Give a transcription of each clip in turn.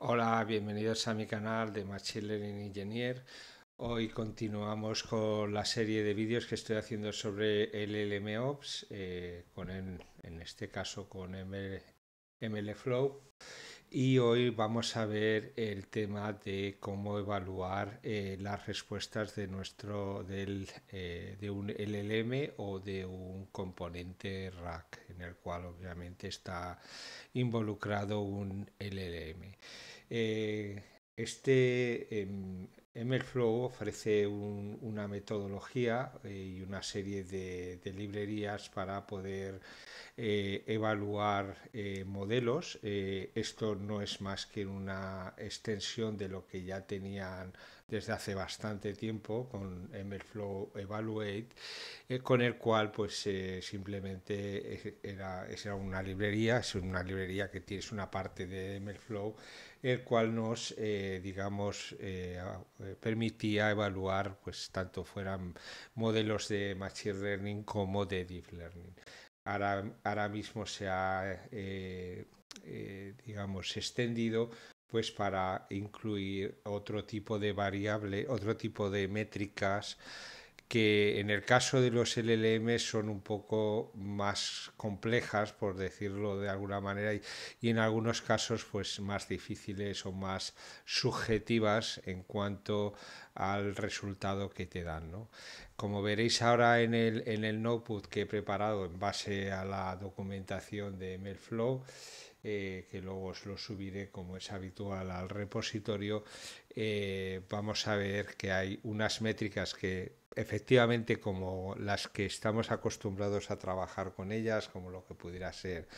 Hola, bienvenidos a mi canal de Machine Learning Engineer. Hoy continuamos con la serie de vídeos que estoy haciendo sobre LLMOps, ops eh, con en este caso con ML, MLflow. Y hoy vamos a ver el tema de cómo evaluar eh, las respuestas de, nuestro, eh, de un LLM o de un componente RAC, en el cual obviamente está involucrado un LLM. Eh, este MLflow em, ofrece una metodología eh, y una serie de, librerías para poder eh, evaluar modelos. esto no es más que una extensión de lo que ya tenían desde hace bastante tiempo con MLflow Evaluate, con el cual pues simplemente era, una librería, es una librería que tienes una parte de MLflow el cual nos, eh, digamos, eh, eh, permitía evaluar, pues tanto fueran modelos de Machine Learning como de Deep Learning. Ahora, mismo se ha, digamos, extendido pues para incluir otro tipo de variable, otro tipo de métricas que en el caso de los LLM son un poco más complejas, por decirlo de alguna manera, y, en algunos casos pues más difíciles o más subjetivas en cuanto al resultado que te dan. Como veréis ahora en el, en el notebook que he preparado en base a la documentación de MLflow, eh, que luego os lo subiré como es habitual al repositorio, eh, vamos a ver que hay unas métricas que efectivamente como las que estamos acostumbrados a trabajar con ellas, como lo que pudiera ser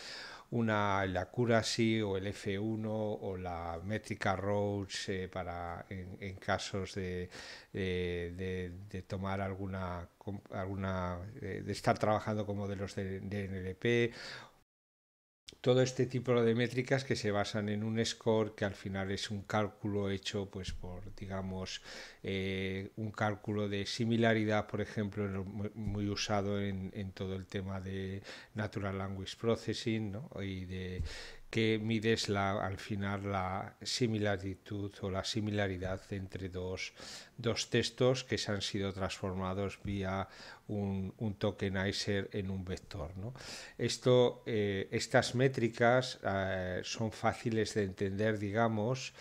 una la Accuracy o el F1 o la métrica roads eh, para en, casos eh, de, de, tomar alguna alguna eh, de estar trabajando con modelos de, de NLP todo este tipo de métricas que se basan en un score que al final es un cálculo hecho pues por digamos eh, un cálculo de similaridad por ejemplo muy, usado en, todo el tema de natural language processing ¿no? y de que mides al final la similitud o la similaridad entre dos dos textos que se han sido transformados vía un, un tokenizer en un vector. ¿no? Esto, eh, estas métricas eh, son fáciles de entender, digamos,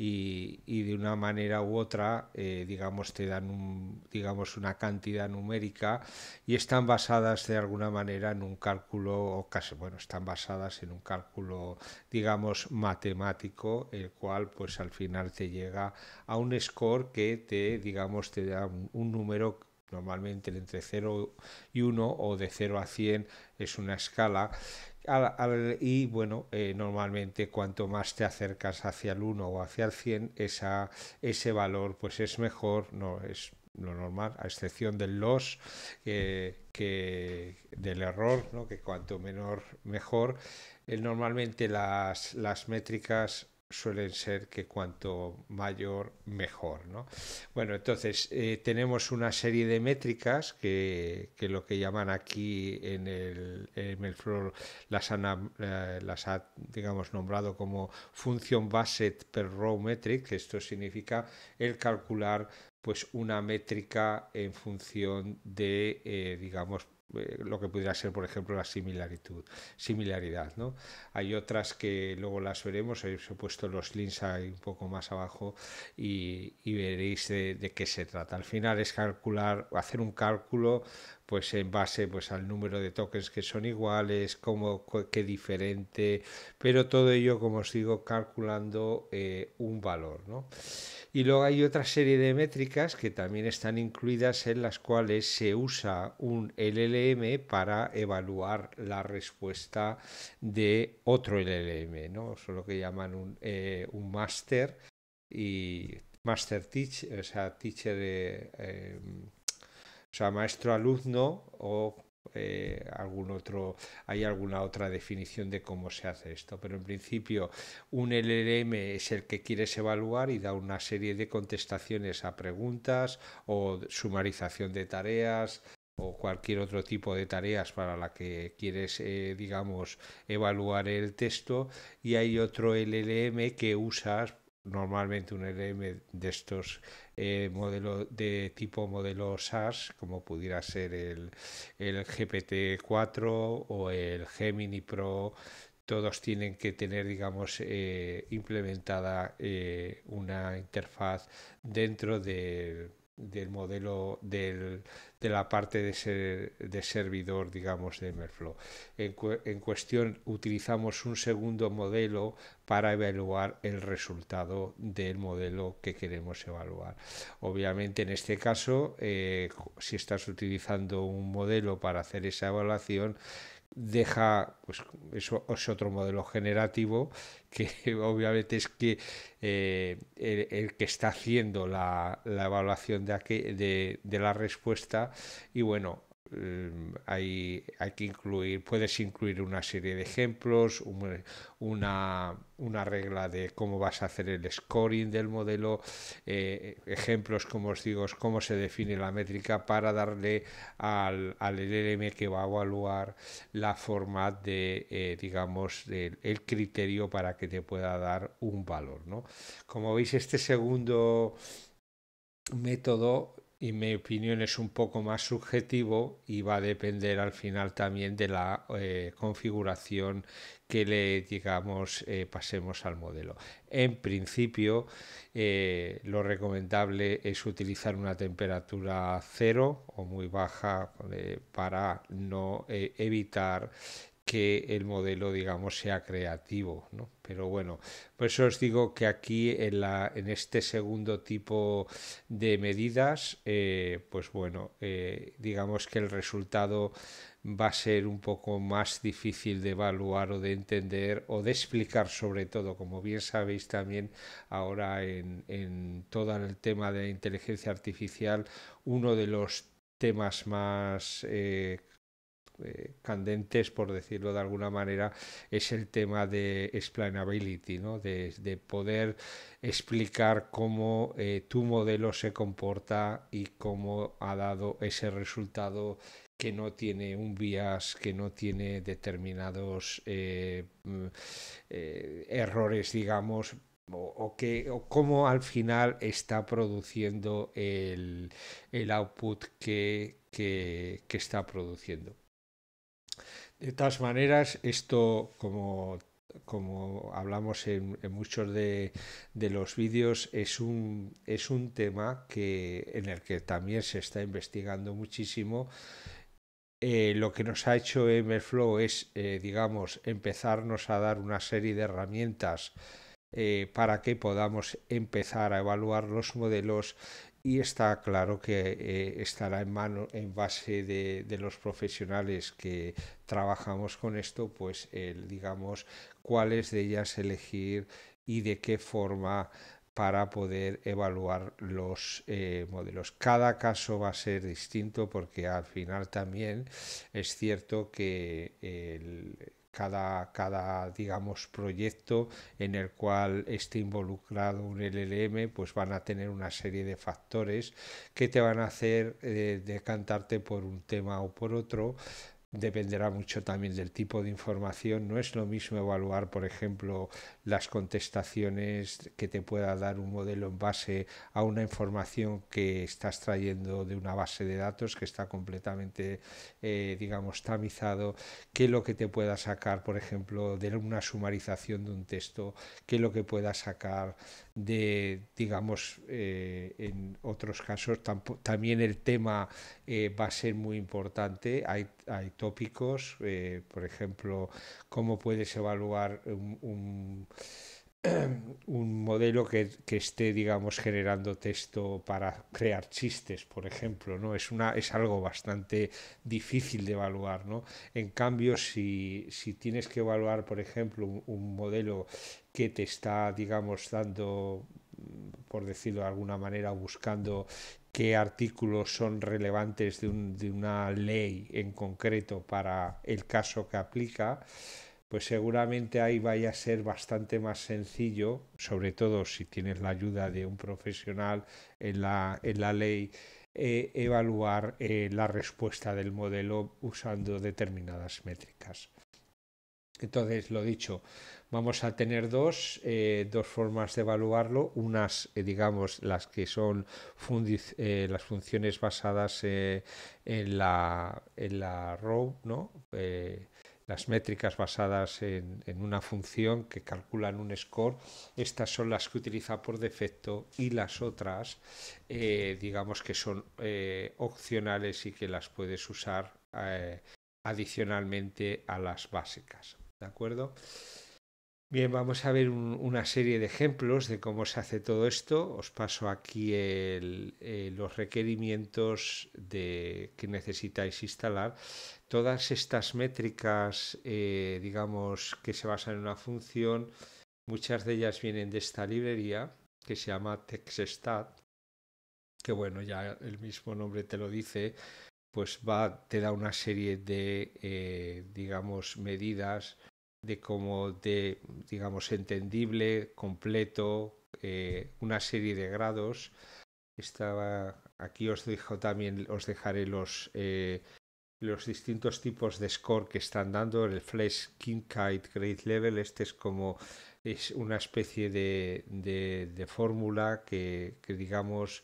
y, de una manera u otra, eh, digamos, te dan un, digamos, una cantidad numérica y están basadas de alguna manera en un cálculo, o casi, bueno, están basadas en un cálculo, digamos, matemático, el cual pues al final te llega a un score que te digamos, te da un, número normalmente entre 0 y 1 o de 0 a 100 es una escala y bueno, eh, normalmente cuanto más te acercas hacia el 1 o hacia el 100, esa, ese valor pues es mejor, no es lo normal, a excepción del loss, que, del error, que cuanto menor mejor. Eh, normalmente las, las métricas suelen ser que cuanto mayor mejor. ¿no? Bueno, entonces eh, tenemos una serie de métricas que, lo que llaman aquí en el, en las, han eh, las digamos, nombrado como Función based per row metric, que esto significa el calcular pues una métrica en función de eh, digamos eh, lo que pudiera ser, por ejemplo, la similaridad. ¿no? Hay otras que luego las veremos, he puesto los links ahí un poco más abajo y, veréis de, de, qué se trata. Al final es calcular, hacer un cálculo pues en base pues al número de tokens que son iguales, cómo, qué diferente, pero todo ello, como os digo, calculando eh, un valor. ¿no? Y luego hay otra serie de métricas que también están incluidas en las cuales se usa un LLM para evaluar la respuesta de otro LLM, ¿no? Eso lo que llaman eh, un, master y master teach, o sea, teacher... Eh, em, o sea, maestro-alumno o eh, algún otro, hay alguna otra definición de cómo se hace esto, pero en principio un LLM es el que quieres evaluar y da una serie de contestaciones a preguntas o sumarización de tareas o cualquier otro tipo de tareas para la que quieres, eh, digamos, evaluar el texto y hay otro LLM que usas normalmente un RM e de estos eh, modelos de tipo modelo SAS, como pudiera ser el, el GPT-4 o el Gemini Pro, todos tienen que tener, digamos, eh, implementada eh, una interfaz dentro de, del modelo de la parte de, de servidor, digamos, de Merflow. En, cuestión, utilizamos un segundo modelo para evaluar el resultado del modelo que queremos evaluar. Obviamente, en este caso, eh, si estás utilizando un modelo para hacer esa evaluación, deja, pues eso es otro modelo generativo, que obviamente es que eh, el, que está haciendo la, evaluación de, de, la respuesta y bueno, Em, hay, hay, que incluir, puedes incluir una serie de ejemplos, una, regla de cómo vas a hacer el scoring del modelo, eh, ejemplos, como os digo, cómo se define la métrica para darle al, al LLM que va a evaluar la forma de, eh, digamos, el, criterio para que te pueda dar un valor. ¿no? Como veis, este segundo método y mi opinión es un poco más subjetivo y va a depender al final también de la eh, configuración que le digamos eh, pasemos al modelo. En principio eh, lo recomendable es utilizar una temperatura cero o muy baja para no evitar que el modelo, digamos, sea creativo, Pero bueno, por eso os digo que aquí en, la, en este segundo tipo de medidas, eh, pues bueno, eh, digamos que el resultado va a ser un poco más difícil de evaluar o de entender o de explicar sobre todo, como bien sabéis también ahora en, todo el tema de la inteligencia artificial, uno de los temas más eh, eh, candentes, por decirlo de alguna manera, es el tema de explainability, ¿no? de, poder explicar cómo eh, tu modelo se comporta y cómo ha dado ese resultado que no tiene un bias, que no tiene determinados eh, mm, errores, digamos, o, que, cómo al final está produciendo el, output que está produciendo. De todas maneras, esto como hablamos en, muchos de, los vídeos, es un, tema que, en el que también se está investigando muchísimo. Eh, lo que nos ha hecho Mflow es, eh, digamos, empezarnos a dar una serie de herramientas eh, para que podamos empezar a evaluar los modelos y está claro que eh, estará en mano en base de, los profesionales que trabajamos con esto pues el digamos cuáles de ellas elegir y de qué forma para poder evaluar los eh, modelos. Cada caso va a ser distinto porque al final también es cierto que el, cada, digamos, proyecto en el cual esté involucrado un LLM, pues van a tener una serie de factores que te van a hacer eh, decantarte por un tema o por otro dependerá mucho también del tipo de información. No es lo mismo evaluar, por ejemplo, las contestaciones que te pueda dar un modelo en base a una información que estás trayendo de una base de datos que está completamente, eh, digamos, tamizado, que lo que te pueda sacar, por ejemplo, de una sumarización de un texto, que lo que pueda sacar de, digamos, eh, en otros casos, también el tema eh, va a ser muy importante. Hay, tópicos, eh, por ejemplo, cómo puedes evaluar un, modelo que, esté, digamos, generando texto para crear chistes, por ejemplo, ¿no? Es, una, es algo bastante difícil de evaluar, ¿no? En cambio, si, tienes que evaluar, por ejemplo, un, un modelo que te está, digamos, dando por decirlo de alguna manera, buscando qué artículos son relevantes de, una ley en concreto para el caso que aplica, pues seguramente ahí vaya a ser bastante más sencillo, sobre todo si tienes la ayuda de un profesional en la, ley, eh, evaluar eh, la respuesta del modelo usando determinadas métricas. Entonces, lo dicho, vamos a tener eh, dos, formas de evaluarlo. Unas, eh, digamos, las que son eh, las funciones basadas en, la, en la row, ¿no? las métricas basadas en, en, una función que calculan un score, estas son las que utiliza por defecto y las otras, digamos que son opcionales y que las puedes usar adicionalmente a las básicas. ¿De acuerdo? Bien, vamos a ver una serie de ejemplos de cómo se hace todo esto. Os paso aquí eh, los requerimientos de, que necesitáis instalar. Todas estas métricas, eh, digamos, que se basan en una función, muchas de ellas vienen de esta librería que se llama TextStat, que bueno, ya el mismo nombre te lo dice, pues va, te da una serie de, eh, digamos, medidas de como de, digamos, entendible, completo, eh, una serie de grados. Estaba, aquí os dejo también, os dejaré los, eh, los distintos tipos de score que están dando, el Flash King Kite Grade Level, este es como es una especie de, fórmula que, digamos,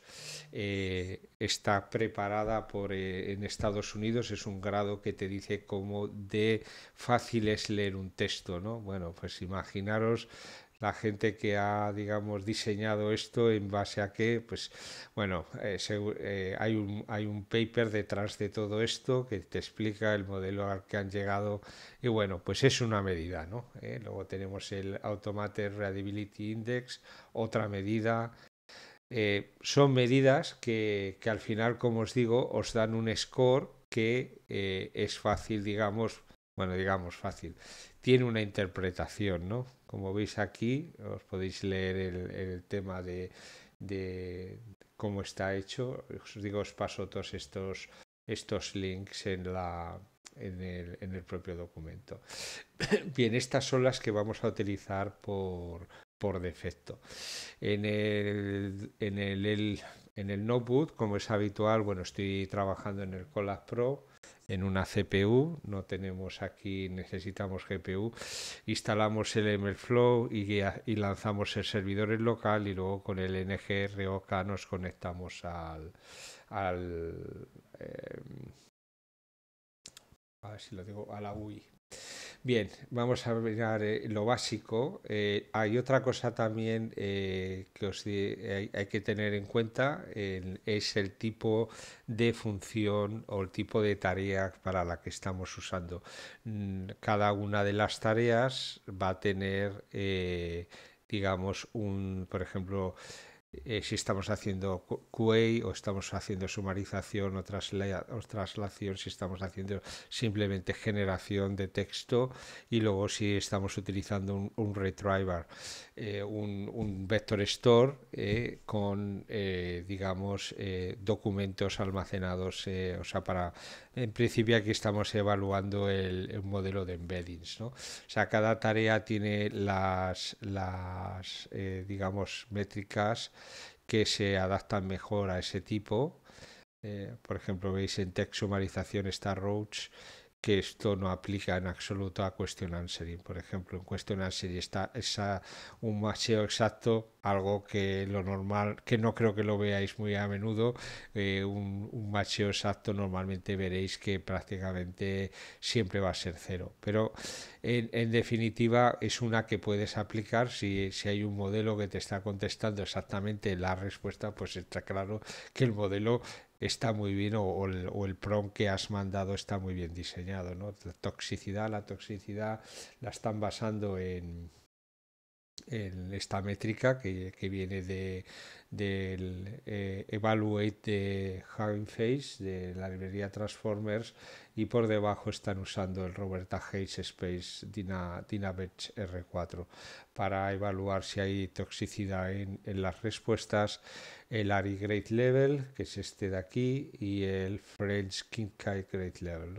eh, está preparada por, eh, en Estados Unidos. Es un grado que te dice cómo de fácil es leer un texto, ¿no? Bueno, pues imaginaros la gente que ha, digamos, diseñado esto en base a que, pues, bueno, eh, eh, hay, un, hay un paper detrás de todo esto que te explica el modelo al que han llegado y bueno, pues es una medida, ¿no? Eh, luego tenemos el Automated Readability Index, otra medida. son medidas que, que, al final, como os digo, os dan un score que es fácil, digamos, bueno, digamos fácil, tiene una interpretación, ¿no? Como veis aquí, os podéis leer el, tema de, cómo está hecho. Os digo, os paso todos estos, estos links en, la, en, el, propio documento. Bien, estas son las que vamos a utilizar por, por defecto. En el, en el notebook, como es habitual, bueno, estoy trabajando en el Colab Pro en una CPU, no tenemos aquí, necesitamos GPU, instalamos el MLflow y, lanzamos el servidor en local y luego con el NGROK nos conectamos al... Em, si lo digo, a la UI. Bien, vamos a mirar eh, lo básico. Eh, hay otra cosa también eh, que os hay, hay, que tener en cuenta, es el tipo de función o el tipo de tarea para la que estamos usando. Mm, cada una de las tareas va a tener, digamos, un, por ejemplo, eh, si estamos haciendo QA o estamos haciendo sumarización o, traslación, si estamos haciendo simplemente generación de texto y luego si estamos utilizando un, retriever, eh, un, vector store eh, con, digamos, documentos almacenados, o sea, para en principio aquí estamos evaluando el, modelo de embeddings. ¿no? O sea, cada tarea tiene las, las eh, digamos, métricas que se adaptan mejor a ese tipo. Eh, por ejemplo, veis en text sumarización está Roach que esto no aplica en absoluto a question answering. Por ejemplo, en question answering está esa, un macheo exacto, algo que lo normal, que no creo que lo veáis muy a menudo, eh, un, macheo exacto normalmente veréis que prácticamente siempre va a ser cero. Pero en, definitiva es una que puedes aplicar si, si hay un modelo que te está contestando exactamente la respuesta, pues está claro que el modelo está muy bien o, el, prom que has mandado está muy bien diseñado. La toxicidad, la toxicidad la están basando en, esta métrica que, viene de, del eh, Evaluate de Hugging Face, de la librería Transformers, y por debajo están usando el Roberta Hayes Space Dynabetch R4 para evaluar si hay toxicidad en, las respuestas, el ARI great Level, que es este de aquí, y el French Kinkai great Level.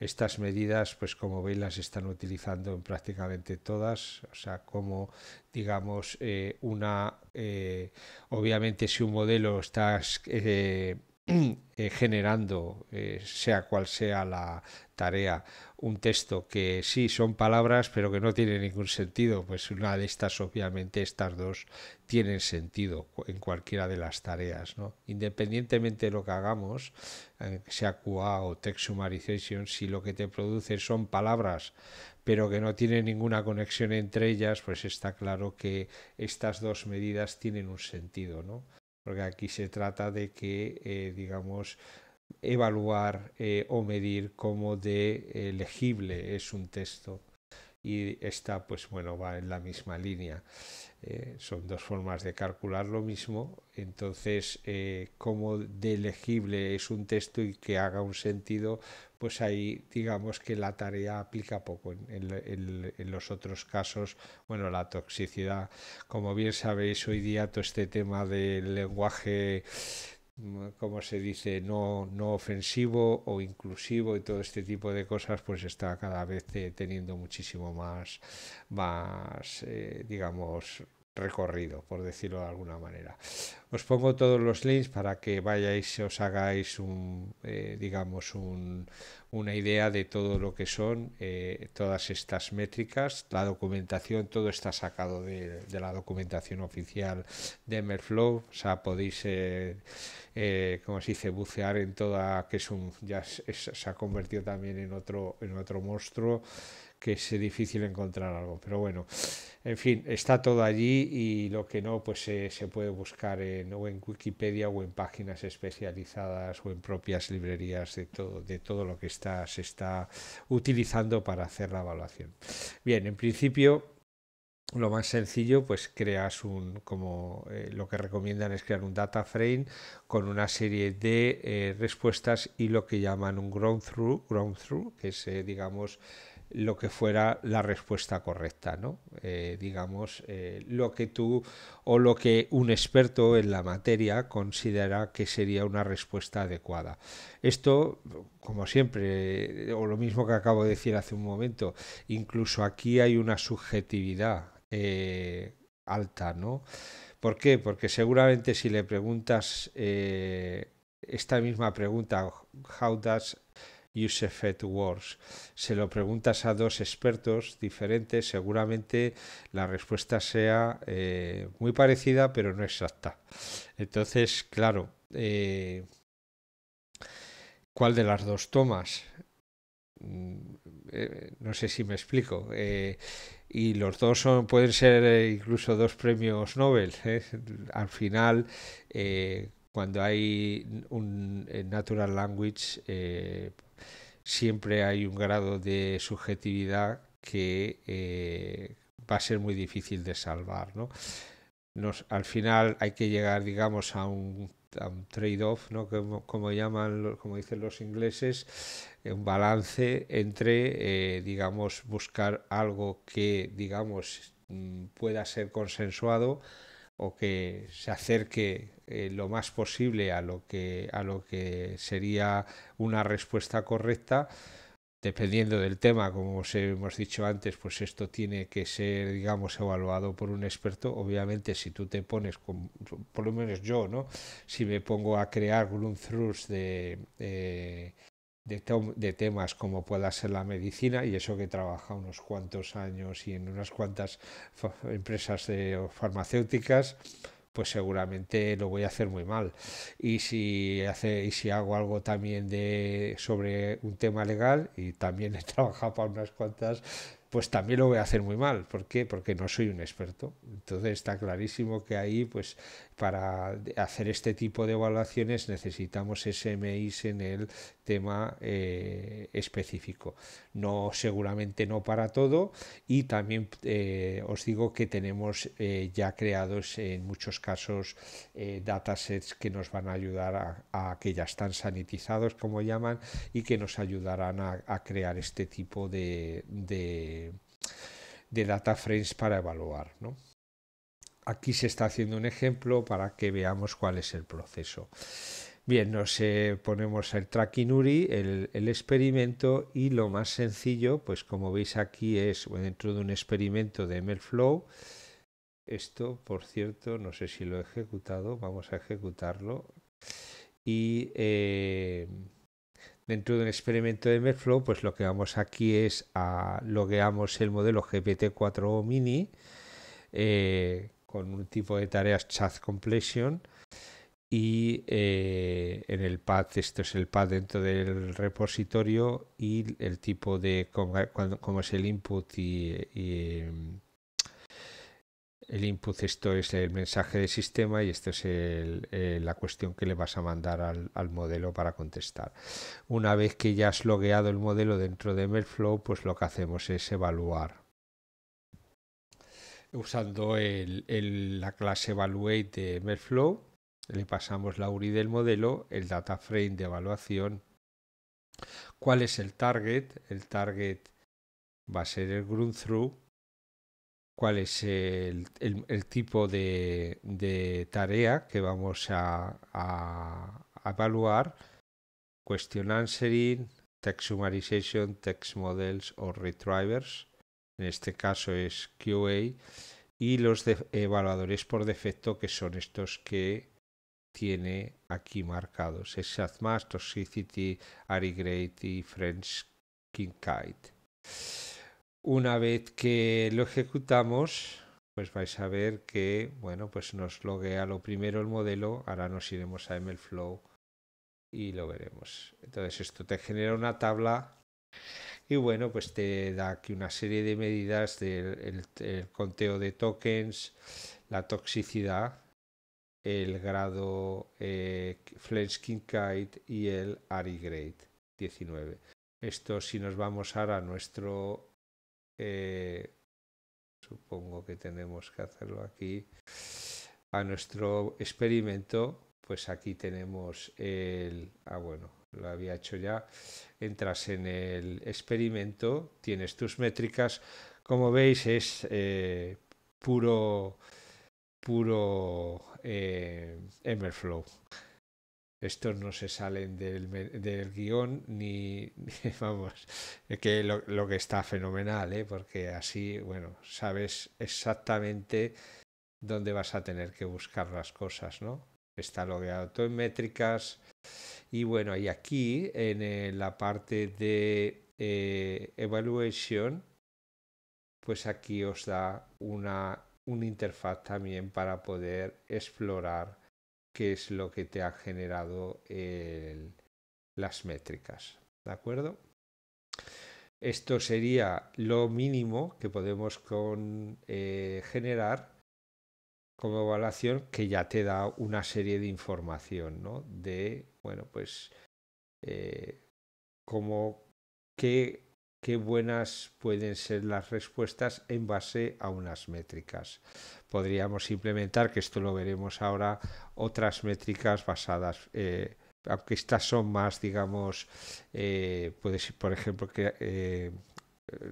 Estas medidas, pues como veis, las están utilizando en prácticamente todas, o sea, como digamos, eh, una, eh, obviamente si un modelo está eh, eh, generando, eh, sea cual sea la tarea, un texto que sí son palabras, pero que no tiene ningún sentido, pues una de estas, obviamente, estas dos tienen sentido en cualquiera de las tareas. ¿no? Independientemente de lo que hagamos, eh, sea QA o Text Summarization, si lo que te produce son palabras, pero que no tienen ninguna conexión entre ellas, pues está claro que estas dos medidas tienen un sentido. ¿no? porque aquí se trata de que, eh, digamos, evaluar eh, o medir cómo de eh, legible es un texto y esta pues bueno va en la misma línea eh, son dos formas de calcular lo mismo, entonces eh, cómo de legible es un texto y que haga un sentido, pues ahí digamos que la tarea aplica poco. En, los otros casos, bueno, la toxicidad, como bien sabéis, hoy día todo este tema del lenguaje como se dice, no, no ofensivo o inclusivo y todo este tipo de cosas, pues está cada vez eh, teniendo muchísimo más, más digamos, recorrido, por decirlo de alguna manera. Os pongo todos los links para que vayáis, os hagáis un, eh, digamos, una idea de todo lo que son eh, todas estas métricas. La documentación, todo está sacado de, la documentación oficial de Merflow. O sea, podéis, eh, como se dice, bucear en toda, que es un, ya se ha convertido también en otro, en otro monstruo que es difícil encontrar algo. Pero bueno, en fin, está todo allí y lo que no, pues se puede buscar en, Wikipedia o en páginas especializadas o en propias librerías de todo, de todo lo que está, se está utilizando para hacer la evaluación. Bien, en principio lo más sencillo, pues creas un, como eh, lo que recomiendan es crear un data frame con una serie de eh, respuestas y lo que llaman un ground through, ground through que es, eh, digamos, lo que fuera la respuesta correcta, ¿no? Eh, digamos, eh, lo que tú o lo que un experto en la materia considera que sería una respuesta adecuada. Esto, como siempre, o lo mismo que acabo de decir hace un momento, incluso aquí hay una subjetividad eh, alta, ¿no? ¿Por qué? Porque seguramente si le preguntas esta misma pregunta, how does Yusefet Wars. Se lo preguntas a dos expertos diferentes, seguramente la respuesta sea eh, muy parecida, pero no exacta. Entonces, claro, eh, ¿cuál de las dos tomas? Mm, eh, no sé si me explico. y los dos son, pueden ser incluso dos premios Nobel. Al final, cuando hay un natural language, siempre hay un grado de subjetividad que eh, va a ser muy difícil de salvar. al final hay que llegar, digamos, a un, trade-off, como, llaman, como dicen los ingleses, un balance entre, eh, digamos, buscar algo que, digamos, mm, pueda ser consensuado o que se acerque eh, lo más posible a lo, que, a lo que sería una respuesta correcta. Dependiendo del tema, como os hemos dicho antes, pues esto tiene que ser, digamos, evaluado por un experto. Obviamente, si tú te pones, por lo menos yo, ¿no? Si me pongo a crear run-throughs de, eh, de, temas como pueda ser la medicina, y eso que trabaja unos cuantos años y en unas cuantas empresas de, farmacéuticas, pues seguramente lo voy a hacer muy mal. Y si, hace, y si hago algo también de, sobre un tema legal, y también he trabajado para unas cuantas, pues también lo voy a hacer muy mal. ¿Por qué? Porque no soy un experto. Entonces está clarísimo que ahí pues para hacer este tipo de evaluaciones necesitamos SMIs en el tema eh, específico. No, seguramente no para todo y también eh, os digo que tenemos eh, ya creados en muchos casos datasets que nos van a ayudar a, que ya están sanitizados, como llaman, y que nos ayudarán a, crear este tipo de, de data frames para evaluar. ¿no? aquí se está haciendo un ejemplo para que veamos cuál es el proceso. Bien, nos eh, ponemos el tracking URI, el, experimento y lo más sencillo, pues como veis aquí es dentro de un experimento de MLflow. Esto, por cierto, no sé si lo he ejecutado, vamos a ejecutarlo. Y eh, dentro de un experimento de MLflow, pues lo que vamos aquí es a logueamos el modelo GPT-4 o Mini. Eh, con un tipo de tareas Chat Completion y eh, en el pad, esto es el pad dentro del repositorio y el tipo de como, es el input y, em, el input, esto es el mensaje de sistema y esto es eh, la cuestión que le vas a mandar al, modelo para contestar. Una vez que ya has logueado el modelo dentro de MLflow pues lo que hacemos es evaluar usando la clase evaluate de Merflow, le pasamos la URI del modelo, el data frame de evaluación, cuál es el target, el target va a ser el ground through, cuál es el, tipo de, tarea que vamos a, a, evaluar, question answering, text summarization, text models o retrievers en este caso es QA, y los evaluadores por defecto, que son estos que tiene aquí marcados, Exactmas, Toxicity, Arigrade y French Kingkite. Una vez que lo ejecutamos, pues vais a ver que, bueno, pues nos loguea lo primero el modelo, ahora nos iremos a MLflow y lo veremos. Entonces esto te genera una tabla y bueno, pues te da aquí una serie de medidas del conteo de tokens, la toxicidad, el grado eh, kite y el Ari Grade 19. Esto si nos vamos ahora a nuestro... Eh, supongo que tenemos que hacerlo aquí. A nuestro experimento, pues aquí tenemos el... Ah, bueno, lo había hecho ya, entras en el experimento, tienes tus métricas, como veis es eh, puro, puro eh, flow Estos no se salen del, guión ni, vamos, que lo, que está fenomenal, ¿eh? porque así, bueno, sabes exactamente dónde vas a tener que buscar las cosas, ¿no? Está logueado en métricas, y bueno, y aquí en eh, la parte de eh, evaluation, pues aquí os da una, interfaz también para poder explorar qué es lo que te ha generado las métricas. ¿De acuerdo? Esto sería lo mínimo que podemos eh, generar como evaluación que ya te da una serie de información ¿no? de bueno, pues eh, como qué, buenas pueden ser las respuestas en base a unas métricas. Podríamos implementar, que esto lo veremos ahora, otras métricas basadas... Eh, aunque estas son más, digamos, eh, puede ser, por ejemplo, que,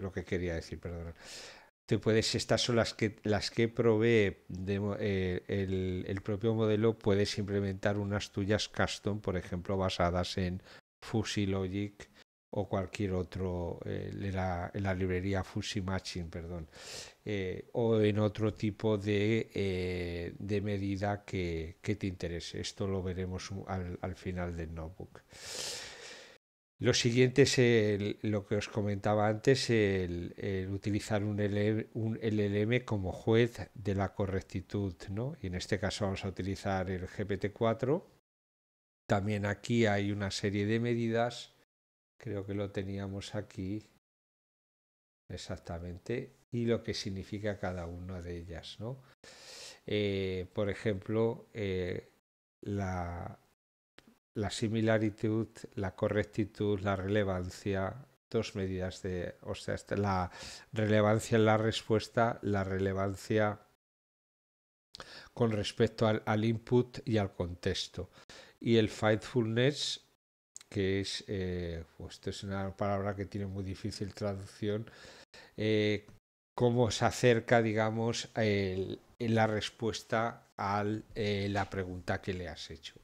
lo que quería decir, perdón, te puedes, estas son las que, las que provee eh, el, propio modelo, puedes implementar unas tuyas custom, por ejemplo, basadas en Fuzzy Logic o cualquier otro, eh, la, librería Fuzzy Matching, perdón, eh, o en otro tipo de, medida que, que, te interese. Esto lo veremos al, al final del notebook. Lo siguiente es lo que os comentaba antes, el, utilizar un, LLM como juez de la correctitud, ¿no? Y en este caso vamos a utilizar el GPT-4. También aquí hay una serie de medidas, creo que lo teníamos aquí exactamente, y lo que significa cada una de ellas, ¿no? Eh, por ejemplo, eh, la, la similaritud, la correctitud, la relevancia, dos medidas de, o sea, la relevancia en la respuesta, la relevancia con respecto al, input y al contexto. Y el faithfulness, que es, eh, pues esto es una palabra que tiene muy difícil traducción, eh, cómo se acerca, digamos, la respuesta a eh, la pregunta que le has hecho.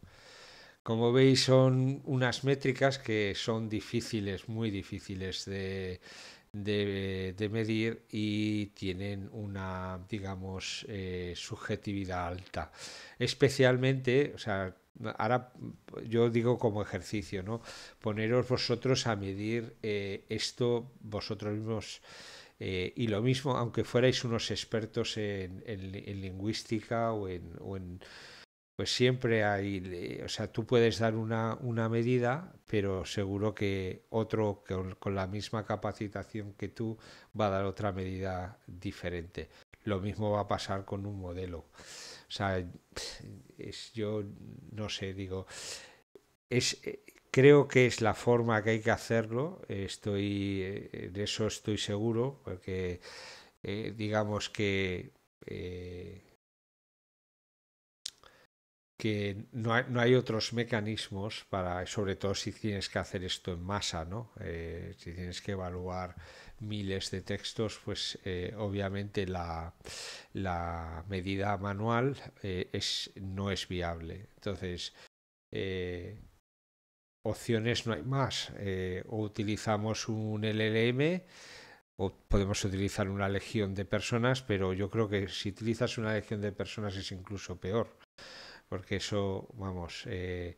Como veis son unas métricas que son difíciles, muy difíciles de, medir y tienen una, digamos, eh, subjetividad alta. Especialmente, o sea, ahora yo digo como ejercicio, ¿no? Poneros vosotros a medir eh, esto vosotros mismos. Eh, y lo mismo, aunque fuerais unos expertos en, lingüística o en pues siempre hay, o sea, tú puedes dar una, una medida, pero seguro que otro con, la misma capacitación que tú va a dar otra medida diferente. Lo mismo va a pasar con un modelo. O sea, yo no sé, digo, es, eh, creo que es la forma que hay que hacerlo, estoy, de eh, eso estoy seguro, porque eh, digamos que que no hay, no hay, otros mecanismos para, sobre todo si tienes que hacer esto en masa, ¿no? Eh, si tienes que evaluar miles de textos, pues eh, obviamente la, medida manual eh, es, no es viable. Entonces, opciones no hay más. o utilizamos un LLM o podemos utilizar una legión de personas, pero yo creo que si utilizas una legión de personas es incluso peor porque eso, vamos, eh,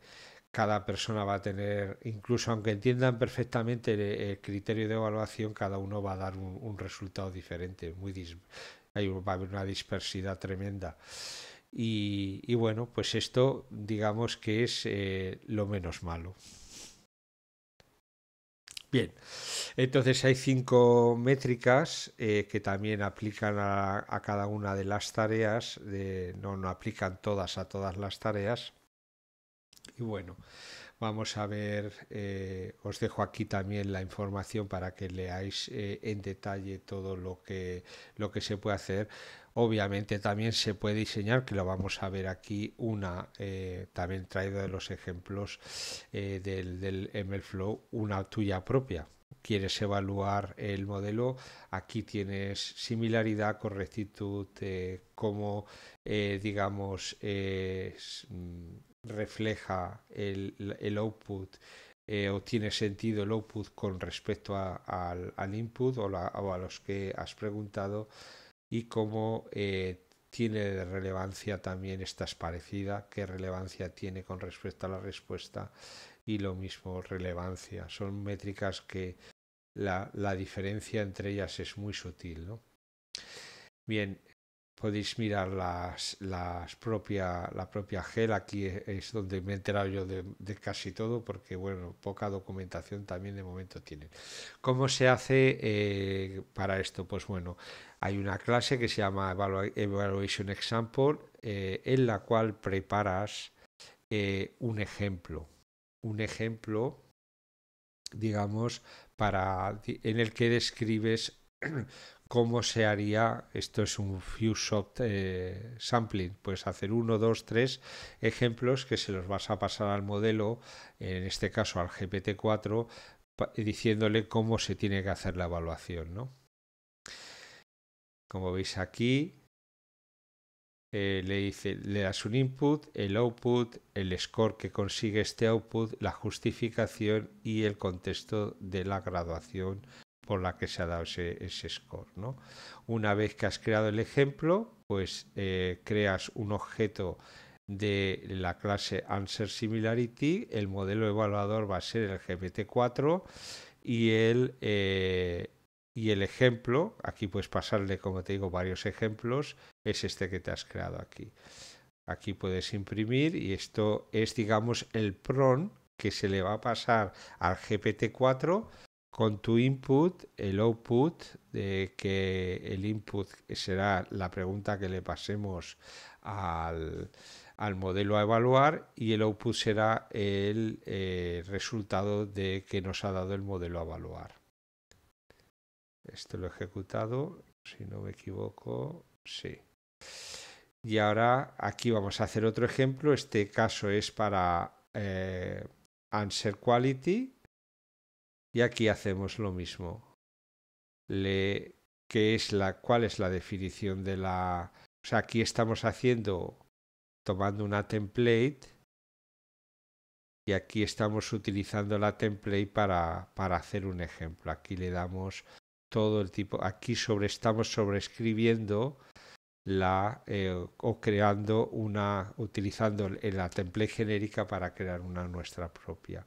cada persona va a tener, incluso aunque entiendan perfectamente el, criterio de evaluación, cada uno va a dar un, resultado diferente, muy hay, va a haber una dispersidad tremenda. Y, bueno, pues esto digamos que es eh, lo menos malo. Bien, entonces hay cinco métricas eh, que también aplican a, cada una de las tareas, no, no aplican todas a todas las tareas. Y bueno, vamos a ver, eh, os dejo aquí también la información para que leáis eh, en detalle todo lo que, lo que se puede hacer Obviamente también se puede diseñar, que lo vamos a ver aquí, una, eh, también traído de los ejemplos eh, del, del MLflow, una tuya propia. Quieres evaluar el modelo, aquí tienes similaridad, correctitud, eh, cómo, digamos, mm, refleja el, output o tiene sentido el output con respecto al, input o, a los que has preguntado y cómo eh, tiene relevancia también, esta es parecida, qué relevancia tiene con respecto a la respuesta y lo mismo relevancia. Son métricas que la, diferencia entre ellas es muy sutil. ¿no? Bien, podéis mirar las, la propia GEL, aquí es donde me he enterado yo de, casi todo, porque bueno, poca documentación también de momento tienen. ¿Cómo se hace eh, para esto? Pues bueno, hay una clase que se llama Evaluation Example, eh, en la cual preparas eh, un ejemplo, un ejemplo, digamos, para, en el que describes cómo se haría, esto es un few shot eh, sampling, puedes hacer uno, dos, tres ejemplos que se los vas a pasar al modelo, en este caso al GPT-4, diciéndole cómo se tiene que hacer la evaluación, Como veis aquí, eh, le, le das un input, el output, el score que consigue este output, la justificación y el contexto de la graduación por la que se ha dado ese, score. Una vez que has creado el ejemplo, pues eh, creas un objeto de la clase Answer Similarity, el modelo evaluador va a ser el GPT-4 y eh, y el ejemplo, aquí puedes pasarle, como te digo, varios ejemplos, es este que te has creado aquí. Aquí puedes imprimir y esto es, digamos, el PRON que se le va a pasar al GPT-4 con tu input, el output, de que el input será la pregunta que le pasemos al, modelo a evaluar y el output será el eh, resultado de que nos ha dado el modelo a evaluar. Esto lo he ejecutado, si no me equivoco, sí. Y ahora aquí vamos a hacer otro ejemplo. Este caso es para eh, Answer Quality y aquí hacemos lo mismo. Le, es la, ¿Cuál es la definición de la... O sea, aquí estamos haciendo, tomando una template y aquí estamos utilizando la template para, para hacer un ejemplo. Aquí le damos todo el tipo, aquí sobre, estamos sobreescribiendo la eh, o creando una utilizando la template genérica para crear una nuestra propia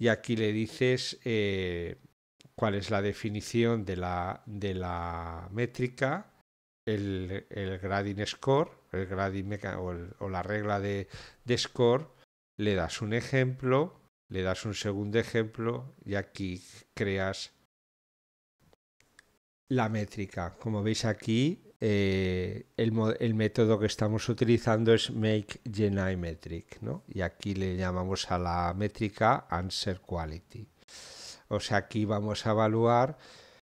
y aquí le dices eh, cuál es la definición de la, de la métrica, el, el grading score, el o, o, la regla de, de score, le das un ejemplo, le das un segundo ejemplo y aquí creas la métrica. Como veis aquí, eh, el, método que estamos utilizando es make Genai metric, Y aquí le llamamos a la métrica answer quality. O sea, aquí vamos a evaluar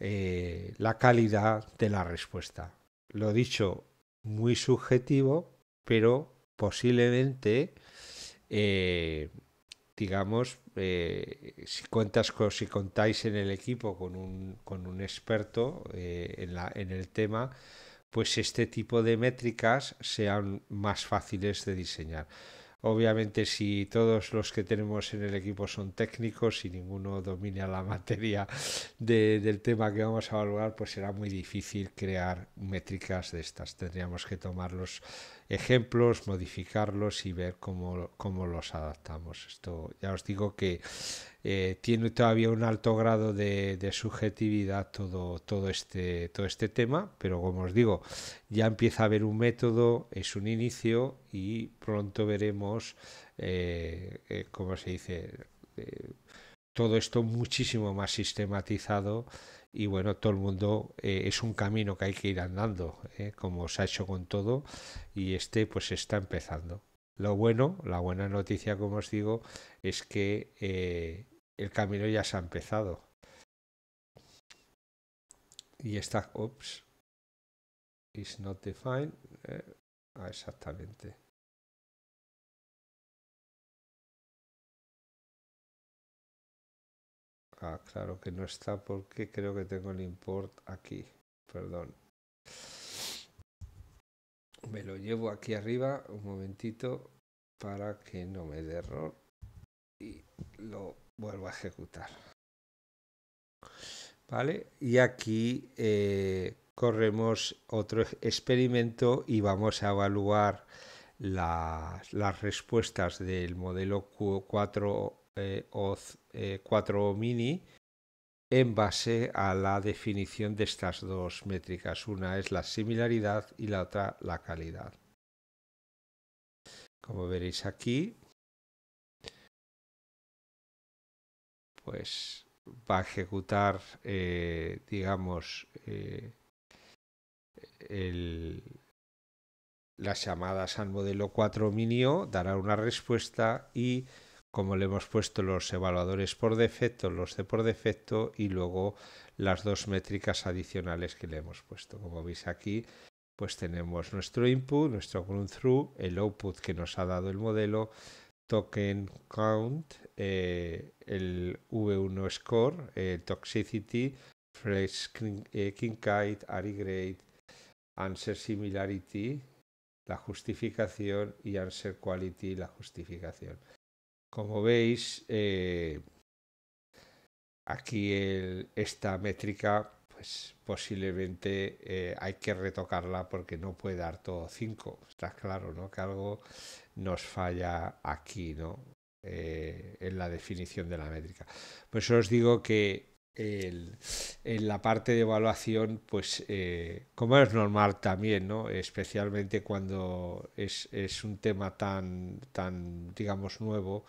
eh, la calidad de la respuesta. Lo dicho, muy subjetivo, pero posiblemente, eh, digamos, si, cuentas si contáis en el equipo con un, experto en, en el tema, pues este tipo de métricas sean más fáciles de diseñar. Obviamente si todos los que tenemos en el equipo son técnicos y ninguno domina la materia del tema que vamos a evaluar, pues será muy difícil crear métricas de estas. Tendríamos que tomar los ejemplos, modificarlos y ver cómo, cómo los adaptamos. Esto ya os digo que eh, tiene todavía un alto grado de, subjetividad todo, todo, este, todo este tema, pero como os digo, ya empieza a haber un método, es un inicio y pronto veremos, eh, eh, como se dice, todo esto muchísimo más sistematizado y bueno, todo el mundo es un camino que hay que ir andando, como se ha hecho con todo, y este pues está empezando. Lo bueno, la buena noticia, como os digo, es que el camino ya se ha empezado. Y está, ops, is not defined. Eh, ah, exactamente. Ah, claro que no está porque creo que tengo el import aquí. Perdón. Me lo llevo aquí arriba un momentito para que no me dé error. Y lo vuelvo a ejecutar. ¿Vale? Y aquí eh, corremos otro experimento y vamos a evaluar las, respuestas del modelo 4 eh, eh mini en base a la definición de estas dos métricas. Una es la similaridad y la otra la calidad. Como veréis aquí, pues va a ejecutar, eh, digamos, eh, el, las llamadas al modelo 4 Minio, dará una respuesta y como le hemos puesto los evaluadores por defecto, los de por defecto y luego las dos métricas adicionales que le hemos puesto. Como veis aquí, pues tenemos nuestro input, nuestro run through, el output que nos ha dado el modelo, token count, eh, el V1 Score, el eh, Toxicity, Fresh Kinkite, eh, Ari Answer Similarity, la justificación y Answer Quality, la justificación. Como veis, aquí esta métrica pues posiblemente hay que retocarla porque no puede dar todo 5. Está claro, ¿no? Que algo nos falla aquí, ¿no? Eh, en la definición de la métrica. Por eso os digo que en la parte de evaluación, pues eh, como es normal también, ¿no? especialmente cuando es, un tema tan, tan, digamos, nuevo,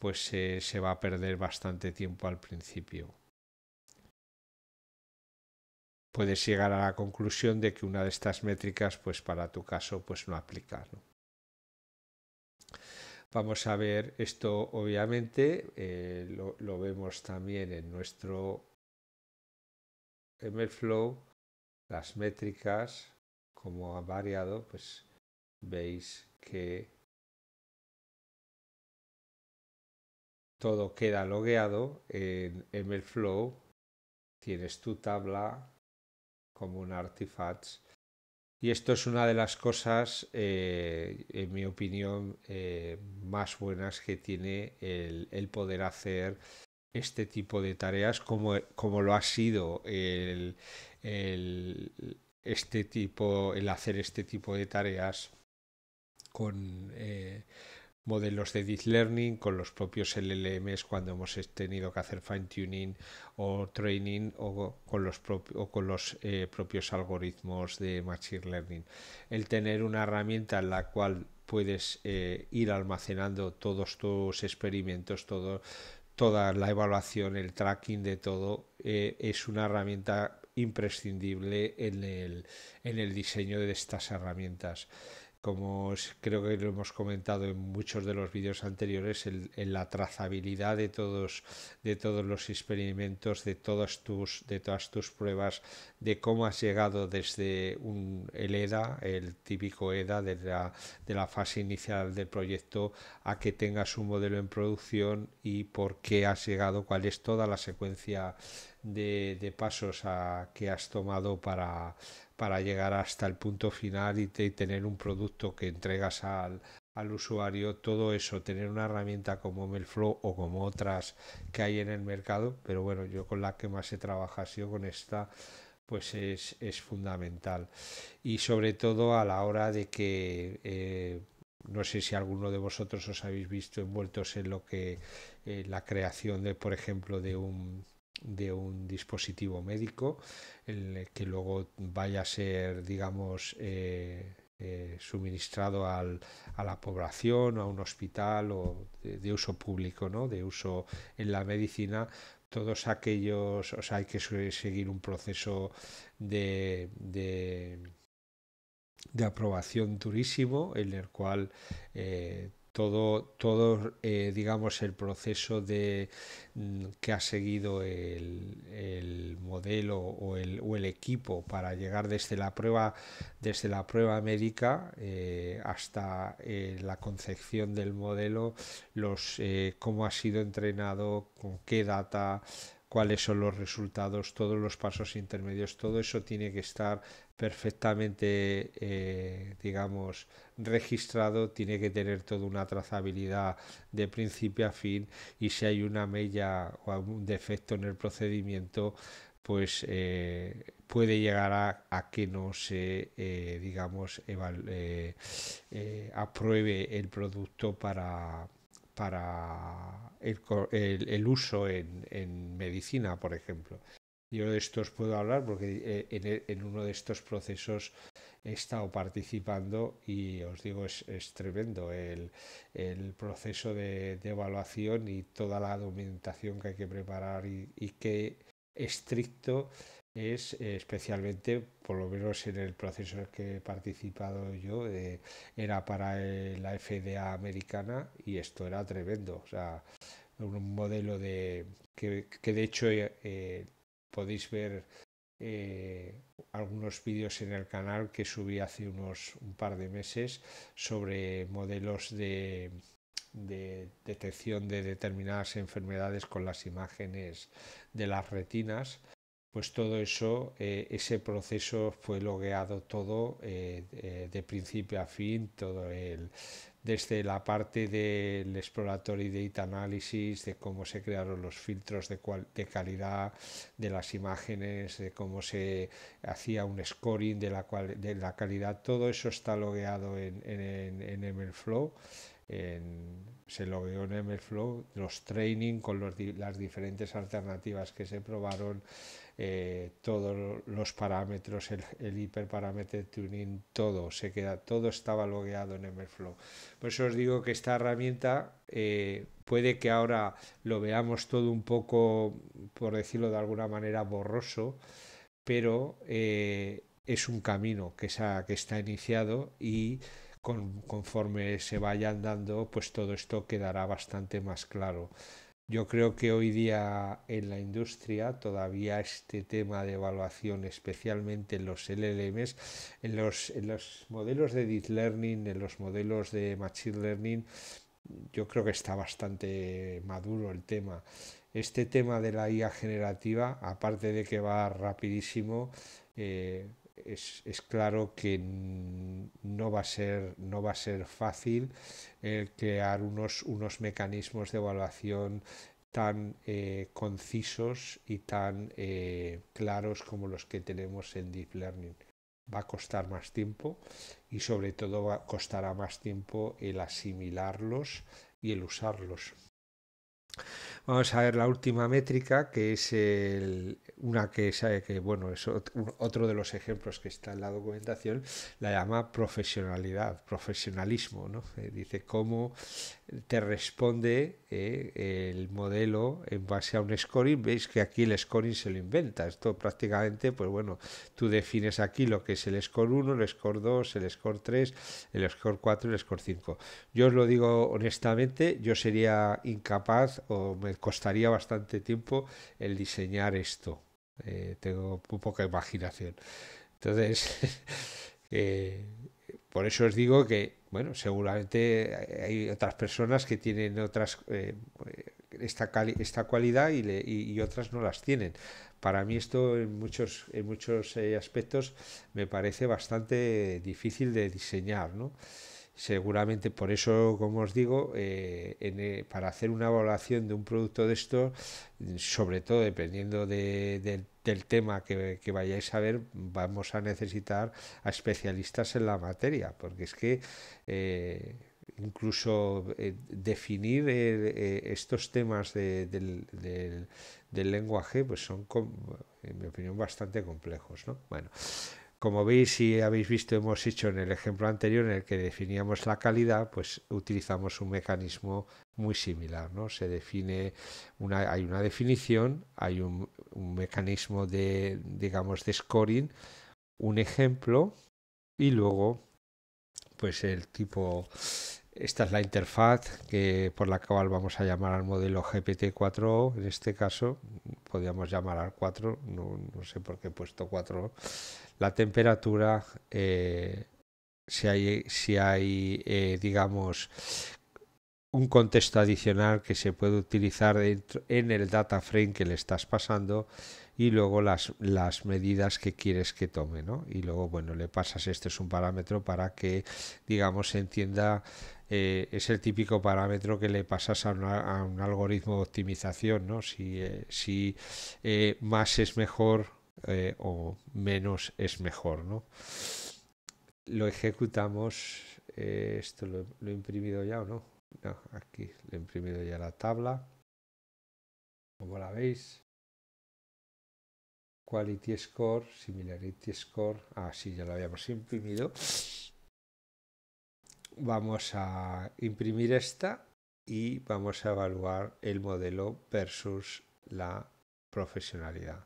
pues eh, se va a perder bastante tiempo al principio. Puedes llegar a la conclusión de que una de estas métricas, pues para tu caso, pues no aplica. Vamos a ver esto, obviamente, eh, lo, vemos también en nuestro MLflow, las métricas, como ha variado, pues veis que todo queda logueado en MLflow, tienes tu tabla como un artifacts y esto es una de las cosas, eh, en mi opinión, eh, más buenas que tiene el, poder hacer este tipo de tareas como, como lo ha sido el, este tipo, el hacer este tipo de tareas con... Eh, modelos de deep learning con los propios LLMs cuando hemos tenido que hacer fine tuning o training o con los, o con los eh, propios algoritmos de machine learning. El tener una herramienta en la cual puedes eh, ir almacenando todos tus experimentos, todo, toda la evaluación, el tracking de todo, eh, es una herramienta imprescindible en el, en el diseño de estas herramientas como creo que lo hemos comentado en muchos de los vídeos anteriores, en, la trazabilidad de todos, de todos los experimentos, de todas, tus, de tus pruebas, de cómo has llegado desde un, el EDA, el típico EDA de la, de la fase inicial del proyecto, a que tengas un modelo en producción y por qué has llegado, cuál es toda la secuencia de, pasos a, que has tomado para, para llegar hasta el punto final y, tener un producto que entregas al, usuario todo eso, tener una herramienta como Melflow o como otras que hay en el mercado, pero bueno, yo con la que más he trabajado ha sido con esta, pues es, es, fundamental. Y sobre todo a la hora de que, eh, no sé si alguno de vosotros os habéis visto envueltos en lo que eh, la creación de, por ejemplo, de un de un dispositivo médico que luego vaya a ser digamos eh, eh, suministrado a la población o a un hospital o de, uso público no de uso en la medicina todos aquellos o sea hay que seguir un proceso de, de aprobación durísimo en el cual eh, todo, eh, digamos, el proceso de, mm, que ha seguido el, modelo o el, equipo para llegar desde la prueba, desde la prueba médica eh, hasta eh, la concepción del modelo, los, cómo ha sido entrenado, con qué data, cuáles son los resultados, todos los pasos intermedios, todo eso tiene que estar perfectamente, eh, digamos, registrado, tiene que tener toda una trazabilidad de principio a fin y si hay una mella o algún defecto en el procedimiento, pues eh, puede llegar a, que no se, eh, digamos, apruebe el producto para, el, uso en, medicina, por ejemplo. Yo de estos puedo hablar porque eh, en, uno de estos procesos he estado participando y os digo, es, tremendo el, proceso de, evaluación y toda la documentación que hay que preparar y, qué estricto es eh, especialmente, por lo menos en el proceso en el que he participado yo, era para eh, la FDA americana y esto era tremendo. O sea, un modelo de que, de hecho podéis ver eh, algunos vídeos en el canal que subí hace unos un par de meses sobre modelos de, detección de determinadas enfermedades con las imágenes de las retinas pues todo eso, eh, ese proceso fue logueado todo eh, de principio a fin, todo el, desde la parte del exploratory data analysis, de cómo se crearon los filtros de, calidad de las imágenes, de cómo se hacía un scoring de la, de la calidad, todo eso está logueado en, MLflow. se logueó en MLflow, los training con las diferentes alternativas que se probaron, eh, todos los parámetros, el, el hiperparámetro tuning, todo se queda, todo estaba logueado en MLflow. Por eso os digo que esta herramienta eh, puede que ahora lo veamos todo un poco, por decirlo de alguna manera, borroso, pero eh, es un camino que, que está iniciado y conforme se vaya andando pues todo esto quedará bastante más claro. Yo creo que hoy día en la industria todavía este tema de evaluación, especialmente en los LLMs, en los, modelos de Deep Learning, en los modelos de Machine Learning, yo creo que está bastante maduro el tema. Este tema de la IA generativa, aparte de que va rapidísimo, eh, es, claro que no va a ser, no va a ser fácil crear unos, mecanismos de evaluación tan eh, concisos y tan eh, claros como los que tenemos en Deep Learning. Va a costar más tiempo y sobre todo costará más tiempo el asimilarlos y el usarlos. Vamos a ver la última métrica que es el, una que, sabe eh, que bueno, es otro de los ejemplos que está en la documentación, la llama profesionalidad, profesionalismo, ¿no? Eh, dice cómo te responde eh, el modelo en base a un scoring, veis que aquí el scoring se lo inventa, esto prácticamente, pues bueno, tú defines aquí lo que es el score 1, el score 2, el score 3, el score 4 y el score 5. Yo os lo digo honestamente, yo sería incapaz o me costaría bastante tiempo el diseñar esto. Eh, tengo muy poca imaginación. Entonces, eh, por eso os digo que, bueno, seguramente hay otras personas que tienen otras eh, esta, esta cualidad y, otras no las tienen. Para mí esto en muchos, en muchos aspectos me parece bastante difícil de diseñar, ¿no? Seguramente por eso, como os digo, eh, eh, para hacer una evaluación de un producto de estos sobre todo dependiendo de, del tema que, vayáis a ver, vamos a necesitar a especialistas en la materia, porque es que eh, incluso definir estos temas de, del, del lenguaje, pues son, en mi opinión, bastante complejos. ¿no? Bueno. Como veis, si habéis visto, hemos hecho en el ejemplo anterior en el que definíamos la calidad, pues utilizamos un mecanismo muy similar, ¿no? Se define, una, hay una definición, hay un, un mecanismo de, digamos, de scoring, un ejemplo y luego, pues el tipo esta es la interfaz que, por la cual vamos a llamar al modelo GPT-4, o en este caso podríamos llamar al 4, no, no, sé por qué he puesto 4, la temperatura, eh, si hay, si hay eh, digamos, un contexto adicional que se puede utilizar dentro, en el data frame que le estás pasando y luego las, las medidas que quieres que tome, ¿no? Y luego, bueno, le pasas, este es un parámetro para que, digamos, se entienda eh, es el típico parámetro que le pasas a, un algoritmo de optimización, ¿no? Si, eh, eh, más es mejor o menos es mejor, ¿no? Lo ejecutamos, esto lo, he imprimido ya o no? No, aquí lo he imprimido ya la tabla. Como la veis, Quality Score, Similarity Score, ah, sí, ya lo habíamos imprimido vamos a imprimir esta y vamos a evaluar el modelo versus la profesionalidad.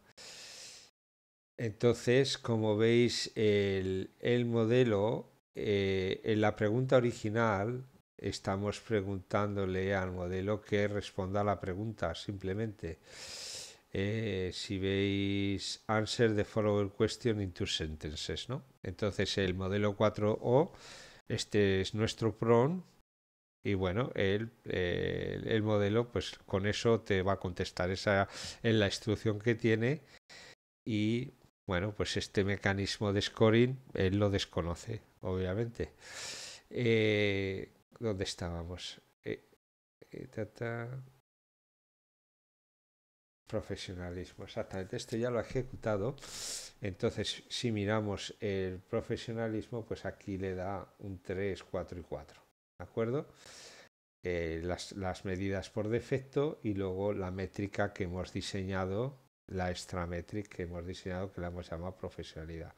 Entonces, como veis, el, modelo, eh, en la pregunta original, estamos preguntándole al modelo que responda a la pregunta, simplemente. Eh, si veis, answer the following question in two sentences, ¿no? Entonces, el modelo 4O este es nuestro PRON. Y bueno, el, el modelo, pues con eso te va a contestar esa en la instrucción que tiene. Y bueno, pues este mecanismo de scoring, él lo desconoce, obviamente. Eh, ¿Dónde estábamos? Eh, eh Profesionalismo, exactamente. Esto ya lo ha ejecutado. Entonces, si miramos el profesionalismo, pues aquí le da un 3, 4 y 4. ¿De acuerdo? Eh, las, medidas por defecto y luego la métrica que hemos diseñado, la extra métrica que hemos diseñado, que la hemos llamado profesionalidad.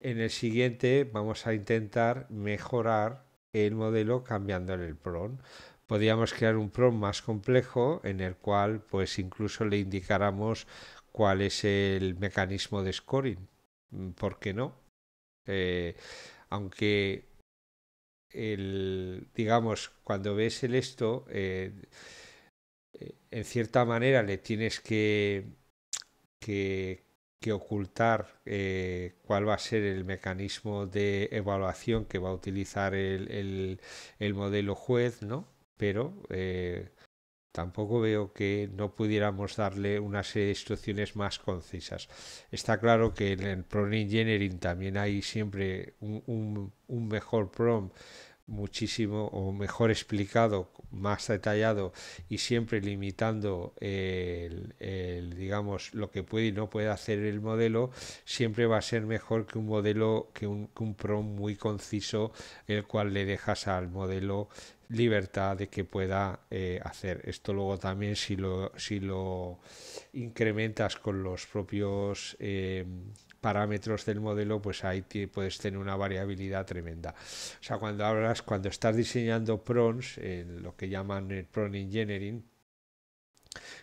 En el siguiente vamos a intentar mejorar el modelo cambiando el PRON podíamos crear un prompt más complejo en el cual pues incluso le indicáramos cuál es el mecanismo de scoring. Mm, ¿Por qué no? Eh, aunque digamos, cuando ves el esto, eh, eh, en cierta manera le tienes que, que, ocultar cuál va a ser el mecanismo de evaluación que va a utilizar el modelo juez, ¿no? pero eh, tampoco veo que no pudiéramos darle una serie de instrucciones más concisas. Está claro que en el Prom Engineering también hay siempre un, un mejor Prom muchísimo o mejor explicado, más detallado y siempre limitando el, digamos lo que puede y no puede hacer el modelo, siempre va a ser mejor que un modelo que un, pro prom muy conciso, el cual le dejas al modelo libertad de que pueda eh, hacer esto luego también si lo si lo incrementas con los propios eh, parámetros del modelo, pues ahí puedes tener una variabilidad tremenda. O sea, cuando hablas, cuando estás diseñando PRONs, lo que llaman el PRON Engineering,